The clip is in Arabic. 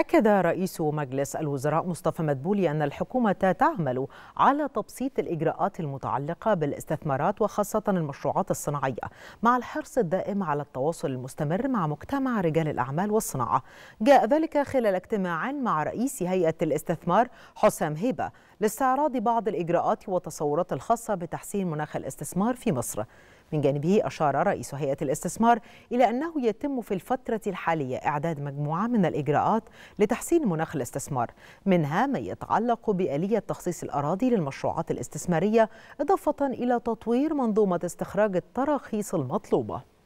أكد رئيس مجلس الوزراء مصطفى مدبولي أن الحكومة تعمل على تبسيط الإجراءات المتعلقة بالاستثمارات وخاصة المشروعات الصناعية مع الحرص الدائم على التواصل المستمر مع مجتمع رجال الأعمال والصناعة جاء ذلك خلال اجتماع مع رئيس هيئة الاستثمار حسام هيبة لاستعراض بعض الإجراءات والتصورات الخاصة بتحسين مناخ الاستثمار في مصر من جانبه أشار رئيس هيئة الاستثمار إلى أنه يتم في الفترة الحالية إعداد مجموعة من الإجراءات لتحسين مناخ الاستثمار منها ما يتعلق بآلية تخصيص الأراضي للمشروعات الاستثمارية إضافة إلى تطوير منظومة استخراج التراخيص المطلوبة